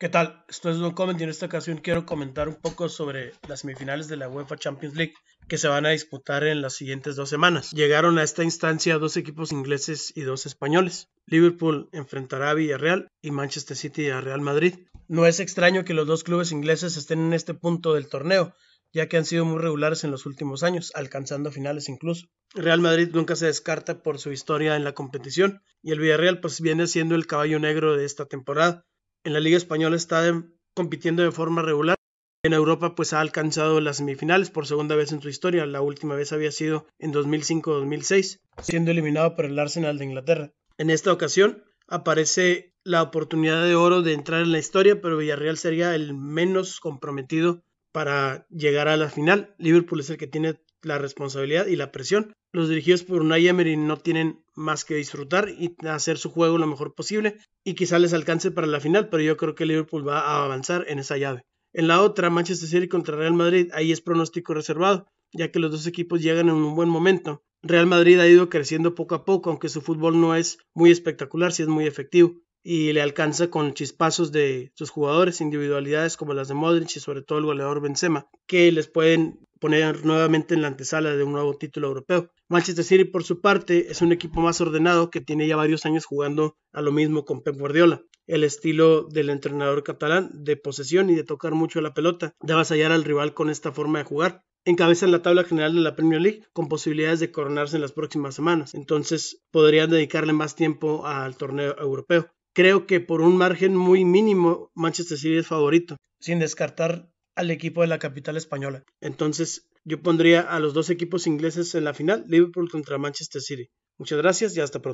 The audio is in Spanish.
¿Qué tal? Esto es Don Comment y en esta ocasión quiero comentar un poco sobre las semifinales de la UEFA Champions League que se van a disputar en las siguientes dos semanas. Llegaron a esta instancia dos equipos ingleses y dos españoles. Liverpool enfrentará a Villarreal y Manchester City a Real Madrid. No es extraño que los dos clubes ingleses estén en este punto del torneo, ya que han sido muy regulares en los últimos años, alcanzando finales incluso. Real Madrid nunca se descarta por su historia en la competición y el Villarreal pues viene siendo el caballo negro de esta temporada en la Liga Española está compitiendo de forma regular. En Europa pues ha alcanzado las semifinales por segunda vez en su historia, la última vez había sido en 2005-2006, siendo eliminado por el Arsenal de Inglaterra. En esta ocasión aparece la oportunidad de oro de entrar en la historia, pero Villarreal sería el menos comprometido para llegar a la final. Liverpool es el que tiene la responsabilidad y la presión, los dirigidos por Unai Emery no tienen más que disfrutar y hacer su juego lo mejor posible y quizá les alcance para la final, pero yo creo que Liverpool va a avanzar en esa llave. En la otra, Manchester City contra Real Madrid, ahí es pronóstico reservado, ya que los dos equipos llegan en un buen momento. Real Madrid ha ido creciendo poco a poco, aunque su fútbol no es muy espectacular, si es muy efectivo y le alcanza con chispazos de sus jugadores, individualidades como las de Modric y sobre todo el goleador Benzema, que les pueden poner nuevamente en la antesala de un nuevo título europeo. Manchester City, por su parte, es un equipo más ordenado que tiene ya varios años jugando a lo mismo con Pep Guardiola. El estilo del entrenador catalán de posesión y de tocar mucho la pelota, de avasallar al rival con esta forma de jugar. en la tabla general de la Premier League con posibilidades de coronarse en las próximas semanas, entonces podrían dedicarle más tiempo al torneo europeo. Creo que por un margen muy mínimo Manchester City es favorito, sin descartar al equipo de la capital española. Entonces, yo pondría a los dos equipos ingleses en la final, Liverpool contra Manchester City. Muchas gracias y hasta pronto.